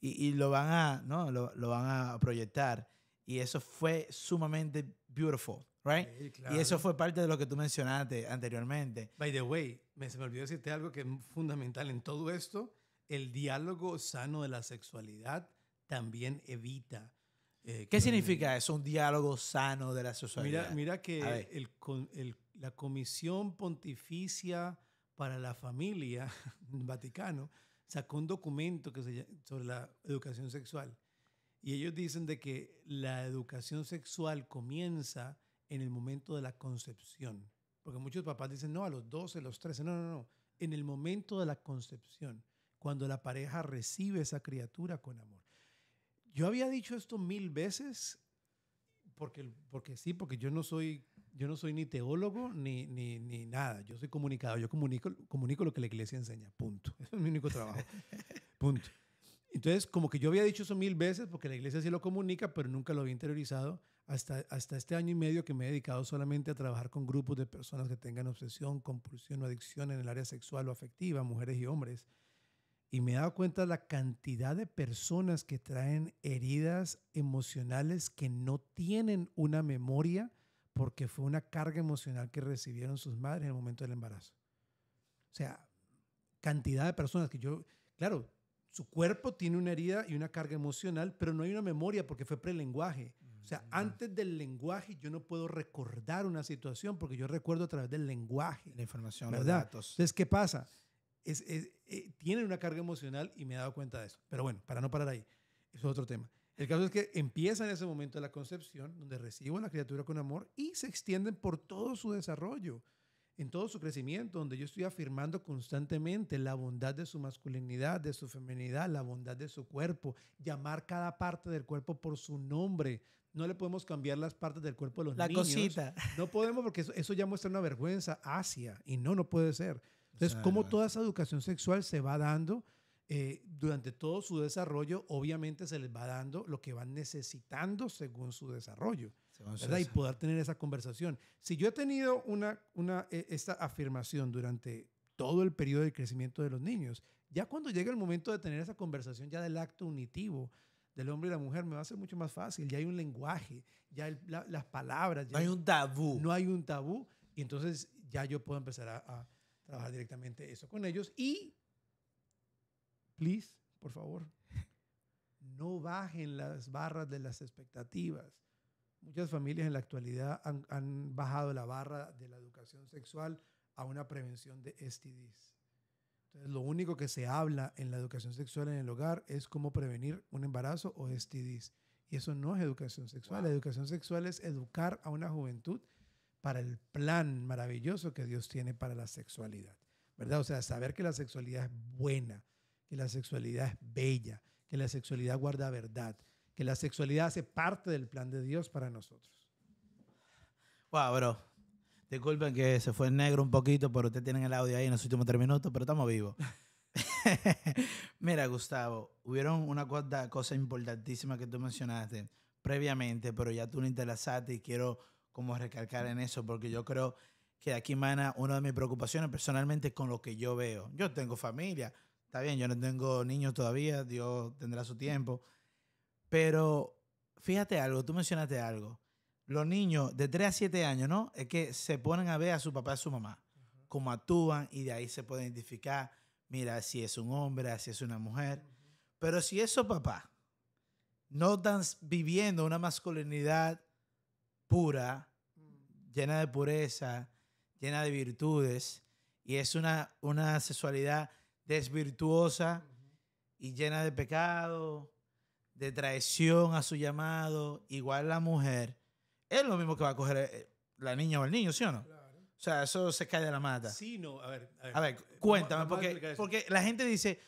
Y, y, lo, van a, ¿no? Lo, lo, van a proyectar. Y eso fue sumamente beautiful, right? Y eso fue parte de lo que tú mencionaste anteriormente. By the way, me, se me olvidó decirte algo que es fundamental en todo esto. El diálogo sano de la sexualidad también evita. Eh, ¿Qué significa eso, un diálogo sano de la sexualidad? Mira, que el, el, la Comisión Pontificia para la familia, [laughs] Vaticano, sacó un documento que se sobre la educación sexual. Y ellos dicen de que la educación sexual comienza en el momento de la concepción. Porque muchos papás dicen, no, a los 12, a los 13, no, no, no, en el momento de la concepción, cuando la pareja recibe esa criatura con amor. Yo había dicho esto mil veces, porque, porque sí, porque yo no soy yo no soy ni teólogo ni, ni, ni nada. Yo soy comunicador. Yo comunico, comunico lo que la iglesia enseña. Punto. [laughs] es mi único trabajo. [laughs] Punto. Entonces, como que yo había dicho eso mil veces, porque la iglesia sí lo comunica, pero nunca lo había interiorizado hasta, hasta este año y medio que me he dedicado solamente a trabajar con grupos de personas que tengan obsesión, compulsión o adicción en el área sexual o afectiva, mujeres y hombres. Y me he dado cuenta de la cantidad de personas que traen heridas emocionales que no tienen una memoria porque fue una carga emocional que recibieron sus madres en el momento del embarazo. O sea, cantidad de personas que yo, claro, su cuerpo tiene una herida y una carga emocional, pero no hay una memoria porque fue prelenguaje. O sea, mm, antes del lenguaje yo no puedo recordar una situación porque yo recuerdo a través del lenguaje. La información, los datos. Entonces, ¿qué pasa? Eh, tienen una carga emocional y me he dado cuenta de eso. Pero bueno, para no parar ahí, eso es otro tema. El caso es que empieza en ese momento de la concepción, donde recibo a la criatura con amor y se extienden por todo su desarrollo, en todo su crecimiento, donde yo estoy afirmando constantemente la bondad de su masculinidad, de su feminidad, la bondad de su cuerpo, llamar cada parte del cuerpo por su nombre. No le podemos cambiar las partes del cuerpo de los niños. La cosita. No podemos porque eso, ya muestra una vergüenza hacia y no, no puede ser. Entonces, cómo toda esa educación sexual se va dando eh, durante todo su desarrollo, obviamente se les va dando lo que van necesitando según su desarrollo. ¿verdad? y poder tener esa conversación. Si yo he tenido una, una, e, esta afirmación durante todo el periodo de crecimiento de los niños, ya cuando llega el momento de tener esa conversación ya del acto unitivo, del hombre y la mujer me va a ser mucho más fácil. Ya hay un lenguaje, ya las palabras. Ya no hay un tabú. No hay un tabú. Y entonces ya yo puedo empezar a, a, trabajar directamente eso con ellos. Y por favor, no bajen las barras de las expectativas. Muchas familias en la actualidad han, bajado la barra de la educación sexual a una prevención de STDs. Entonces, lo único que se habla en la educación sexual en el hogar es cómo prevenir un embarazo o STDs. Y eso no es educación sexual. La educación sexual es educar a una juventud para el plan maravilloso que Dios tiene para la sexualidad. ¿Verdad? O sea, saber que la sexualidad es buena, que la sexualidad es bella, que la sexualidad guarda verdad, que la sexualidad hace parte del plan de Dios para nosotros. Wow, bro. Disculpen que se fue en negro un poquito, pero ustedes tienen el audio ahí en los últimos tres minutos, pero estamos vivos. [laughs] Mira, Gustavo, hubieron una cosa, importantísima que tú mencionaste previamente, pero ya tú lo interesaste y quiero como recalcar en eso, porque yo creo que de aquí mana una de mis preocupaciones personalmente con lo que yo veo. Yo tengo familia, Está bien, yo no tengo niños todavía, Dios tendrá su tiempo. Pero fíjate algo, tú mencionaste algo. Los niños de 3 a 7 años, ¿no? Es que se ponen a ver a su papá y a su mamá, cómo actúan y de ahí se puede identificar, mira, si es un hombre, si es una mujer. Pero si esos papás no están viviendo una masculinidad pura, mm. llena de pureza, llena de virtudes, y es una, una sexualidad desvirtuosa y llena de pecado, de traición a su llamado, igual la mujer, es lo mismo que va a coger eh, la niña o el niño, ¿sí o no? O sea, eso se cae de la mata. Sí, no, a ver. A ver, a ver cuéntame, porque, porque la gente dice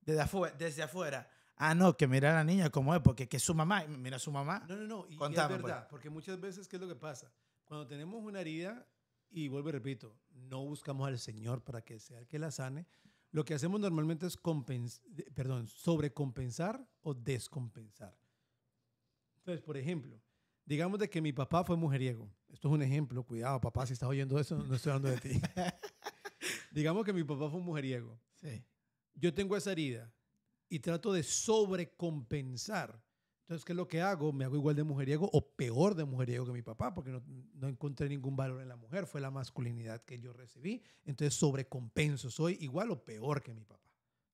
desde afuera, desde afuera, ah, no, que mira a la niña como es, porque que es su mamá, mira a su mamá. No, no, no, y, es pues. verdad, porque muchas veces, ¿qué es lo que pasa? Cuando tenemos una herida, y vuelvo y repito, no buscamos al Señor para que sea el que la sane, lo que hacemos normalmente es perdón, sobrecompensar o descompensar. Entonces, por ejemplo, digamos de que mi papá fue mujeriego. Esto es un ejemplo, cuidado, papá, si estás oyendo eso, no estoy hablando de ti. [laughs] digamos que mi papá fue mujeriego. Sí. Yo tengo esa herida y trato de sobrecompensar entonces, ¿qué es lo que hago? ¿Me hago igual de mujeriego o peor de mujeriego que mi papá? Porque no, no encontré ningún valor en la mujer, fue la masculinidad que yo recibí. Entonces, sobrecompenso, soy igual o peor que mi papá,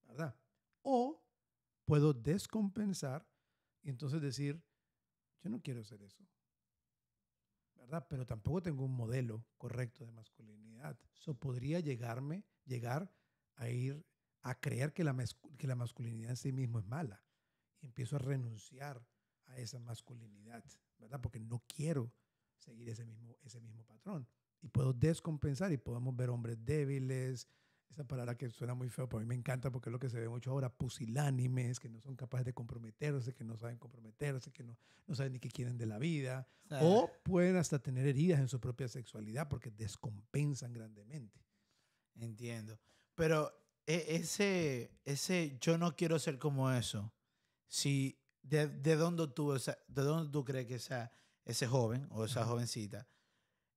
¿verdad? O puedo descompensar y entonces decir, yo no quiero hacer eso, ¿verdad? Pero tampoco tengo un modelo correcto de masculinidad. Eso podría llegarme, llegar a ir a creer que la, que la masculinidad en sí mismo es mala empiezo a renunciar a esa masculinidad, ¿verdad? Porque no quiero seguir ese mismo, ese mismo patrón. Y puedo descompensar y podemos ver hombres débiles, esa palabra que suena muy feo, pero a mí me encanta porque es lo que se ve mucho ahora, pusilánimes, que no son capaces de comprometerse, que no saben comprometerse, que no, no saben ni qué quieren de la vida, o, o pueden hasta tener heridas en su propia sexualidad porque descompensan grandemente. Entiendo, pero e, ese, ese yo no quiero ser como eso, si de, de dónde tú, de dónde tú crees que esa, ese joven o esa jovencita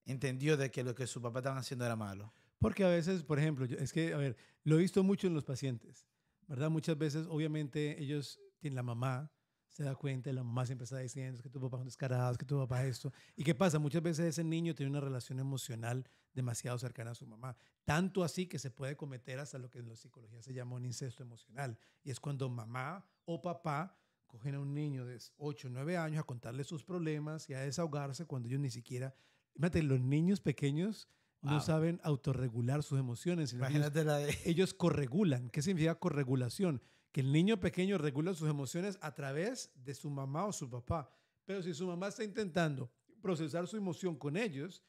entendió de que lo que su papá estaba haciendo era malo. Porque a veces, por ejemplo, es que, a ver, lo he visto mucho en los pacientes, ¿verdad? Muchas veces, obviamente, ellos tienen la mamá, se da cuenta, la mamá siempre está diciendo es que tu papá es un descarado, es que tu papá es esto. ¿Y qué pasa? Muchas veces ese niño tiene una relación emocional demasiado cercana a su mamá. Tanto así que se puede cometer hasta lo que en la psicología se llama un incesto emocional. Y es cuando mamá o papá cogen a un niño de 8 o 9 años a contarle sus problemas y a desahogarse cuando ellos ni siquiera... Imagínate, los niños pequeños no saben autorregular sus emociones. Imagínate. ellos, ellos corregulan. ¿Qué significa corregulación? que el niño pequeño regula sus emociones a través de su mamá o su papá. Pero si su mamá está intentando procesar su emoción con ellos,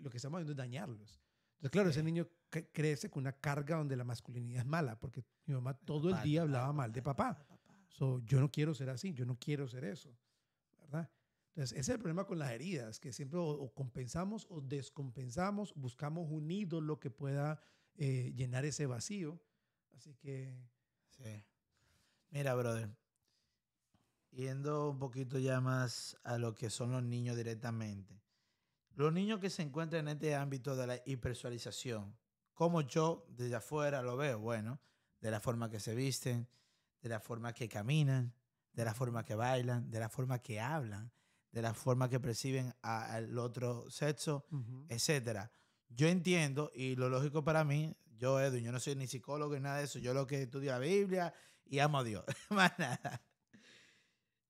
lo, que estamos haciendo es dañarlos. Entonces, claro, ese niño crece con una carga donde la masculinidad es mala, porque mi mamá todo el día hablaba mal de papá. yo no quiero ser así, yo no quiero ser eso, ¿verdad? Entonces, ese es el problema con las heridas, que siempre o, compensamos o descompensamos, buscamos un ídolo que pueda eh, llenar ese vacío. Así que... Sí. Mira, brother. Yendo un poquito ya más a lo que son los niños directamente. Los niños que se encuentran en este ámbito de la hipersexualización, como yo desde afuera lo veo, bueno, de la forma que se visten, de la forma que caminan, de la forma que bailan, de la forma que hablan, de la forma que perciben al otro sexo, etcétera. Yo entiendo y lo lógico para mí, yo Edu, yo no soy ni psicólogo ni nada de eso, yo lo que estudio la Biblia y amo a Dios. [laughs] nada.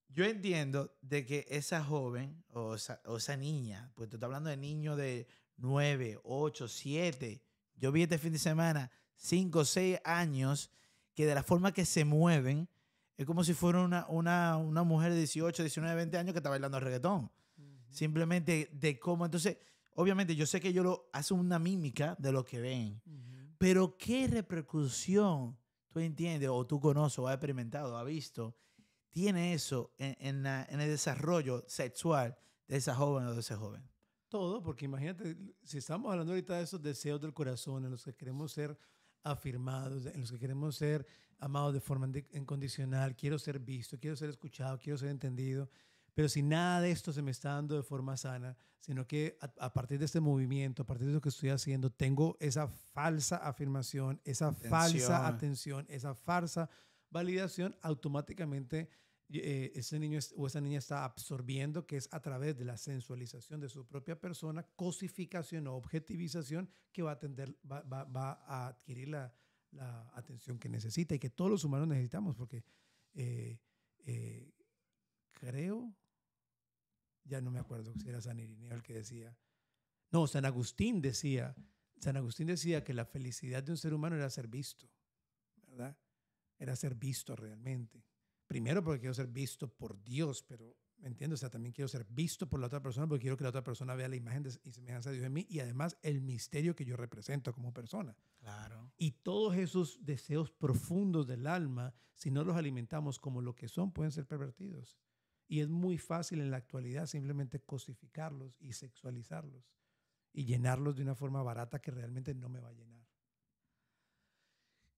Yo entiendo de que esa joven o esa, niña, pues tú estás hablando de niños de 9, 8, 7, yo vi este fin de semana 5, 6 años que de la forma que se mueven es como si fuera una, una, mujer de 18, 19, 20 años que está bailando reggaetón. Simplemente de cómo. Entonces, obviamente yo sé que yo lo hacen una mímica de lo que ven, pero qué repercusión entiende o tú conoces o ha experimentado, ha visto, tiene eso en, en, el desarrollo sexual de esa joven o de ese joven? Todo, porque imagínate, si estamos hablando ahorita de esos deseos del corazón en los que queremos ser afirmados, en los que queremos ser amados de forma incondicional, quiero ser visto, quiero ser escuchado, quiero ser entendido. Pero si nada de esto se me está dando de forma sana, sino que a, partir de este movimiento, a partir de lo que estoy haciendo, tengo esa falsa afirmación, esa falsa atención, esa falsa validación, automáticamente eh, ese niño o esa niña está absorbiendo, que es a través de la sensualización de su propia persona, cosificación o objetivización, que va a, atender, va, a adquirir la, atención que necesita y que todos los humanos necesitamos, porque eh, eh, creo ya no me acuerdo si era San Irineo el que decía, no, San Agustín decía, San Agustín decía que la felicidad de un ser humano era ser visto, ¿verdad? Era ser visto realmente. Primero porque quiero ser visto por Dios, pero, ¿me entiendo O sea, también quiero ser visto por la otra persona porque quiero que la otra persona vea la imagen de, y semejanza de Dios en mí y además el misterio que yo represento como persona. Claro. Y todos esos deseos profundos del alma, si no los alimentamos como lo que son, pueden ser pervertidos. Y es muy fácil en la actualidad simplemente cosificarlos y sexualizarlos y llenarlos de una forma barata que realmente no me va a llenar.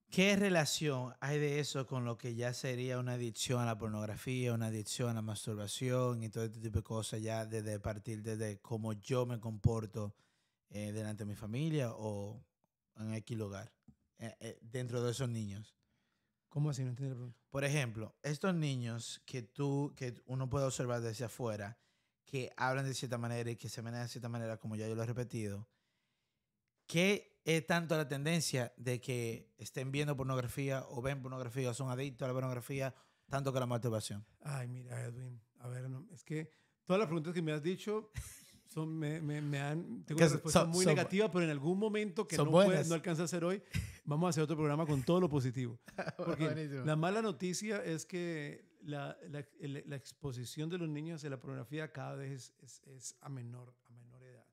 ¿Qué relación hay de eso con lo que ya sería una adicción a la pornografía, una adicción a la masturbación y todo este tipo de cosas ya desde partir desde cómo yo me comporto eh, delante de mi familia o en X lugar, eh, eh, dentro de esos niños? ¿Cómo así? No la pregunta. Por ejemplo, estos niños que tú, que uno puede observar desde afuera, que hablan de cierta manera y que se manejan de cierta manera, como ya yo lo he repetido, ¿qué es tanto la tendencia de que estén viendo pornografía o ven pornografía o son adictos a la pornografía tanto que la masturbación? Ay, mira, Edwin, a ver, es que todas las preguntas que me has dicho son, me, me, me han, tengo una respuesta muy negativa, pero en algún momento que no, no, alcanza a ser hoy, vamos a hacer otro programa con todo lo positivo. [laughs] Ah, Porque la mala noticia es que la, la, la, exposición de los niños a la pornografía cada vez es, es, a, menor, a menor edad,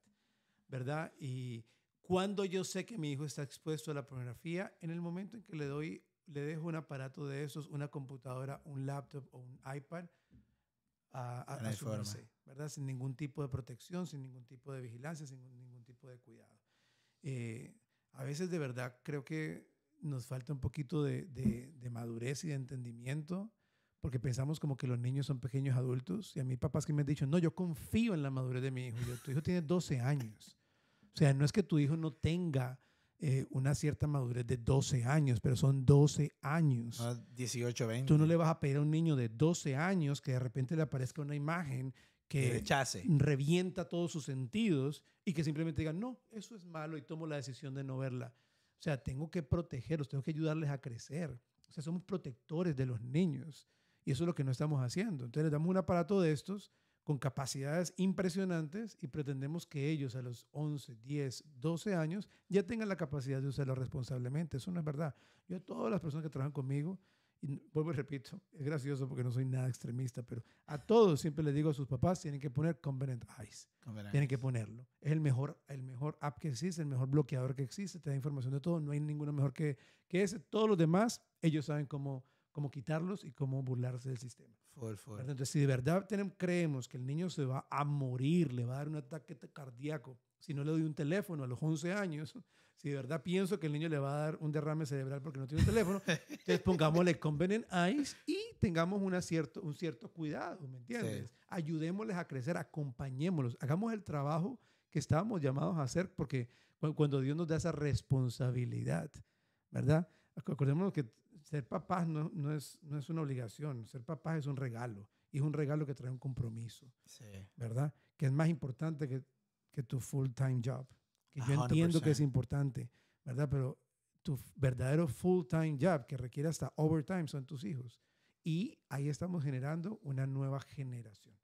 ¿verdad? Y cuando yo sé que mi hijo está expuesto a la pornografía, en el momento en que le doy, le dejo un aparato de esos, una computadora, un laptop o un iPad, ah, a, a, a su ¿verdad? Sin ningún tipo de protección, sin ningún tipo de vigilancia, sin ningún tipo de cuidado. Eh, a veces de verdad creo que nos falta un poquito de, de, madurez y de entendimiento, porque pensamos como que los niños son pequeños adultos, y a mí papás que me han dicho, no, yo confío en la madurez de mi hijo, tu hijo tiene 12 años. O sea, no es que tu hijo no tenga eh, una cierta madurez de 12 años, pero son 12 años. No, 18, 20. Tú no le vas a pedir a un niño de 12 años que de repente le aparezca una imagen que revienta todos sus sentidos y que simplemente digan, no, eso es malo y tomo la decisión de no verla. O sea, tengo que protegerlos, tengo que ayudarles a crecer. O sea, somos protectores de los niños y eso es lo que no estamos haciendo. Entonces les damos un aparato de estos con capacidades impresionantes y pretendemos que ellos a los 11, 10, 12 años ya tengan la capacidad de usarlo responsablemente. Eso no es verdad. Yo a todas las personas que trabajan conmigo, y vuelvo y repito, es gracioso porque no soy nada extremista, pero a todos siempre les digo a sus papás, tienen que poner Covenant Eyes. tienen que ponerlo. Es el mejor, el mejor app que existe, el mejor bloqueador que existe, te da información de todo, no hay ninguno mejor que, que ese. Todos los demás, ellos saben cómo cómo quitarlos y cómo burlarse del sistema. Entonces, si de verdad tenemos, creemos que el niño se va a morir, le va a dar un ataque cardíaco, si no le doy un teléfono a los 11 años, si de verdad pienso que el niño le va a dar un derrame cerebral porque no tiene un teléfono, [laughs] entonces pongámosle convenient eyes y tengamos un cierto, un cierto cuidado, ¿me entiendes? Ayudémosles a crecer, acompañémoslos, hagamos el trabajo que estábamos llamados a hacer porque cuando Dios nos da esa responsabilidad, ¿verdad? Acordémonos que ser papás no, es, una obligación, ser papás es un regalo y es un regalo que trae un compromiso, ¿verdad? Que es más importante que, tu full-time job, que yo ah, entiendo que es importante, ¿verdad? Pero tu verdadero full-time job que requiere hasta overtime son tus hijos. Y ahí estamos generando una nueva generación.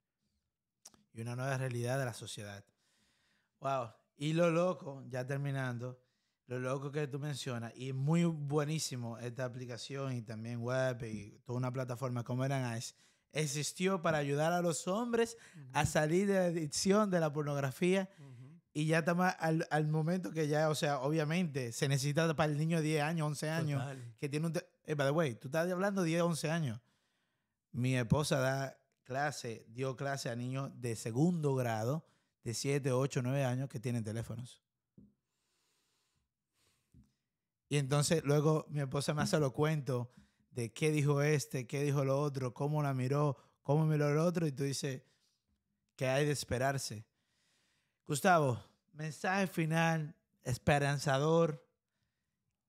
Y una nueva realidad de la sociedad. Wow. Y lo loco, ya terminando, lo loco que tú mencionas, y muy buenísimo esta aplicación y también web y toda una plataforma como era existió para ayudar a los hombres a salir de la adicción de la pornografía. Y ya estamos al, momento que ya, o sea, obviamente se necesita para el niño de 10 años, 11 años, que tiene un... Eh, by the way, tú estás hablando de 10, 11 años. Mi esposa da clase, dio clase a niños de segundo grado, de 7, 8, 9 años, que tienen teléfonos. Y entonces luego mi esposa me hace lo cuento de qué dijo este, qué dijo lo otro, cómo la miró, cómo miró el otro, y tú dices que hay de esperarse. Gustavo, mensaje final, esperanzador,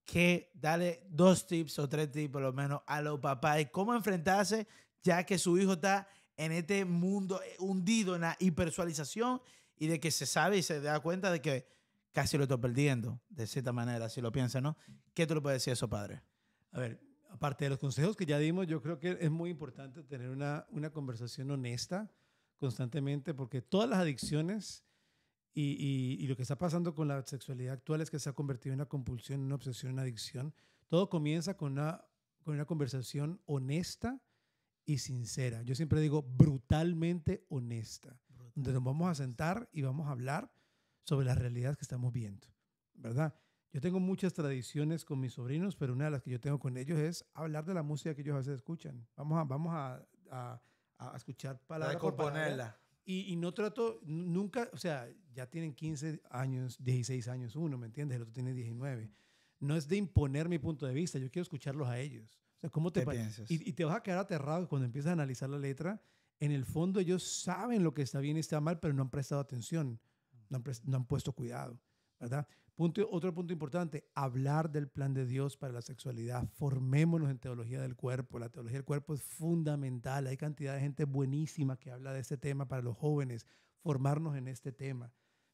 que dale dos tips o tres tips por lo menos a los papás y cómo enfrentarse ya que su hijo está en este mundo eh, hundido en la hipersualización y de que se sabe y se da cuenta de que casi lo estoy perdiendo, de cierta manera, si lo piensa, ¿no? ¿Qué te lo puede decir eso, padre? A ver, aparte de los consejos que ya dimos, yo creo que es muy importante tener una, una conversación honesta constantemente, porque todas las adicciones y, y, lo que está pasando con la sexualidad actual es que se ha convertido en una compulsión, en una obsesión, en una adicción. Todo comienza con una, con una conversación honesta y sincera. Yo siempre digo brutalmente honesta, Entonces donde nos vamos a sentar y vamos a hablar sobre las realidades que estamos viendo, ¿verdad? Yo tengo muchas tradiciones con mis sobrinos, pero una de las que yo tengo con ellos es hablar de la música que ellos a veces escuchan. Vamos a, vamos a, a, escuchar palabras. componerla. Y, no trato, nunca, o sea, ya tienen 15 años, 16 años uno, ¿me entiendes? El otro tiene 19. No es de imponer mi punto de vista, yo quiero escucharlos a ellos. O ¿cómo te, Y, y, te vas a quedar aterrado cuando empiezas a analizar la letra. En el fondo ellos saben lo que está bien y está mal, pero no han prestado atención no han, puesto cuidado, ¿verdad? otro punto importante, hablar del plan de Dios para la sexualidad. Formémonos en teología del cuerpo. La teología del cuerpo es fundamental. Hay cantidad de gente buenísima que habla de este tema para los jóvenes. Formarnos en este tema.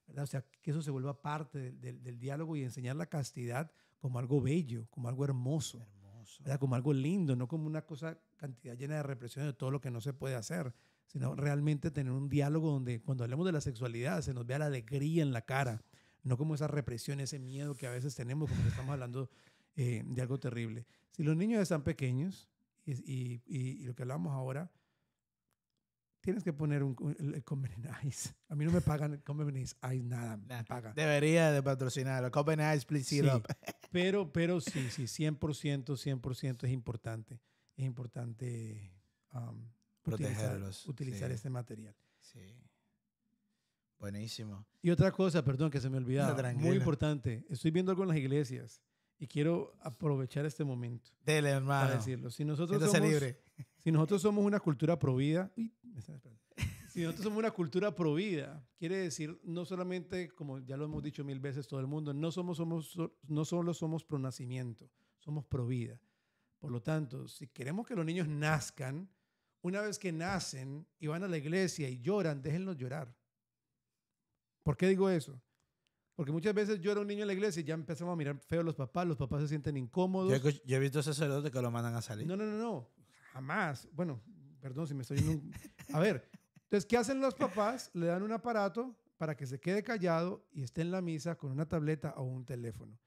¿verdad? O sea, que eso se vuelva parte del, diálogo y enseñar la castidad como algo bello, como algo hermoso. hermoso. Como algo lindo, no como una cosa, cantidad llena de represión de todo lo que no se puede hacer sino realmente tener un diálogo donde cuando hablemos de la sexualidad se nos vea la alegría en la cara, no como esa represión, ese miedo que a veces tenemos, cuando estamos hablando eh, de algo terrible. Si los niños están pequeños, y, y, lo que hablamos ahora, tienes que poner un, el, el [laughs] A mí no me pagan el Common Ice nada, Debería de patrocinarlo. Common Ice, please Pero, [laughs] pero sí, sí, 100%, 100% es importante. Es importante um, protegerlos. Utilizar, este material. Sí. Buenísimo. Y otra cosa, perdón, que se me olvidaba, muy importante. Estoy viendo algo en las iglesias y quiero aprovechar este momento. Para decirlo. Si nosotros, somos, si nosotros somos una cultura provida, vida si nosotros somos una cultura provida, quiere decir no solamente, como ya lo hemos dicho mil veces todo el mundo, no, somos, somos, no solo somos pro nacimiento, somos provida. Por lo tanto, si queremos que los niños nazcan, una vez que nacen y van a la iglesia y lloran, déjenlos llorar. ¿Por qué digo eso? Porque muchas veces yo era un niño en la iglesia y ya empezamos a mirar feo a los papás, los papás se sienten incómodos. Yo, he visto sacerdotes que lo mandan a salir. No, no, no, no, jamás. Bueno, perdón si me estoy... A ver, entonces, ¿qué hacen los papás? Le dan un aparato para que se quede callado y esté en la misa con una tableta o un teléfono.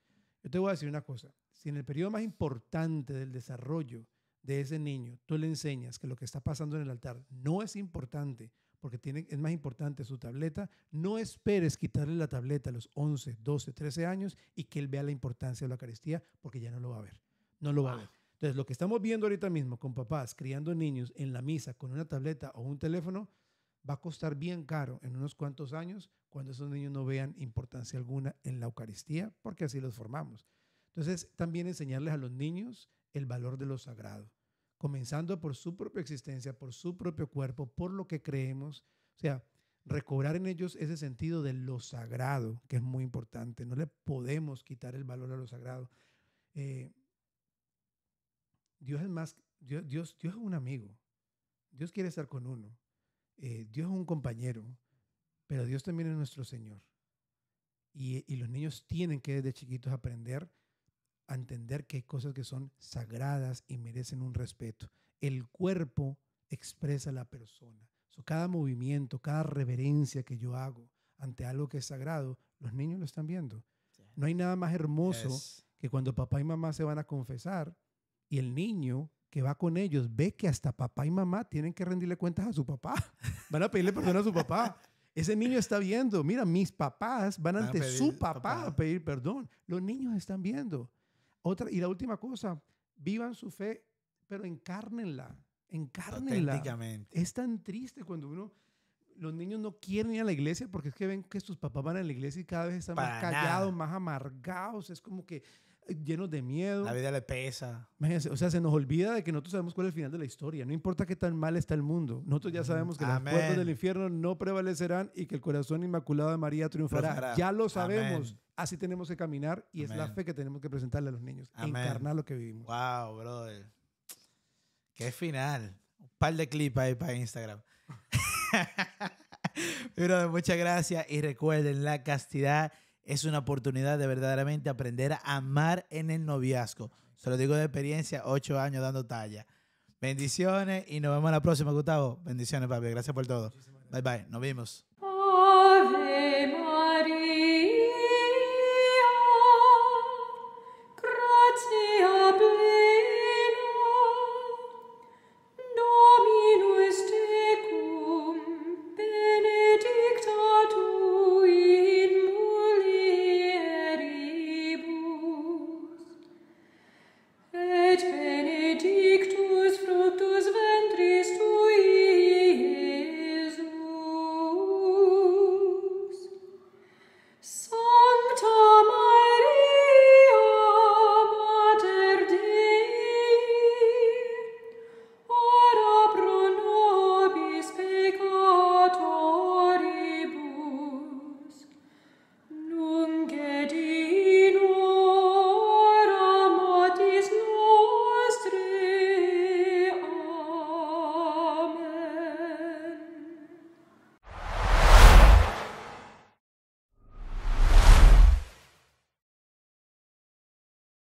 Yo te voy a decir una cosa. Si en el periodo más importante del desarrollo de ese niño, tú le enseñas que lo que está pasando en el altar no es importante, porque tiene, es más importante su tableta, no esperes quitarle la tableta a los 11, 12, 13 años y que él vea la importancia de la Eucaristía, porque ya no lo va a ver. No lo va a ver. Entonces, lo que estamos viendo ahorita mismo con papás criando niños en la misa con una tableta o un teléfono, va a costar bien caro en unos cuantos años cuando esos niños no vean importancia alguna en la Eucaristía, porque así los formamos. Entonces, también enseñarles a los niños el valor de lo sagrado, comenzando por su propia existencia, por su propio cuerpo, por lo que creemos. O sea, recobrar en ellos ese sentido de lo sagrado, que es muy importante. No le podemos quitar el valor a lo sagrado. Eh, Dios es más, Dios, Dios, es un amigo. Dios quiere estar con uno. Eh, Dios es un compañero, pero Dios también es nuestro Señor. Y, y los niños tienen que desde chiquitos aprender a entender que hay cosas que son sagradas y merecen un respeto. El cuerpo expresa la persona. cada movimiento, cada reverencia que yo hago ante algo que es sagrado, los niños lo están viendo. No hay nada más hermoso que cuando papá y mamá se van a confesar y el niño que va con ellos ve que hasta papá y mamá tienen que rendirle cuentas a su papá. [laughs] Van a pedirle perdón a su papá. Ese niño está viendo, mira, mis papás van, ante su papá, a pedir perdón. Los niños están viendo. Otra, y la última cosa, vivan su fe, pero encárnenla. Encárnenla. Es tan triste cuando uno. Los niños no quieren ir a la iglesia porque es que ven que sus papás van a la iglesia y cada vez están más callados, más amargados. Es como que llenos de miedo. La vida le pesa. o sea, se nos olvida de que nosotros sabemos cuál es el final de la historia. No importa qué tan mal está el mundo. Nosotros ya sabemos que los las del infierno no prevalecerán y que el corazón inmaculado de María triunfará. Ya lo sabemos. Así tenemos que caminar y es la fe que tenemos que presentarle a los niños. Encarnar lo que vivimos. Wow, brother. Qué final. Un par de clips ahí para Instagram. Pero [laughs] muchas gracias y recuerden la castidad es una oportunidad de verdaderamente aprender a amar en el noviazgo. Se lo digo de experiencia, ocho años dando talla. Bendiciones y nos vemos la próxima, Gustavo. Bendiciones, papi. Gracias por todo. Bye bye. Nos vemos.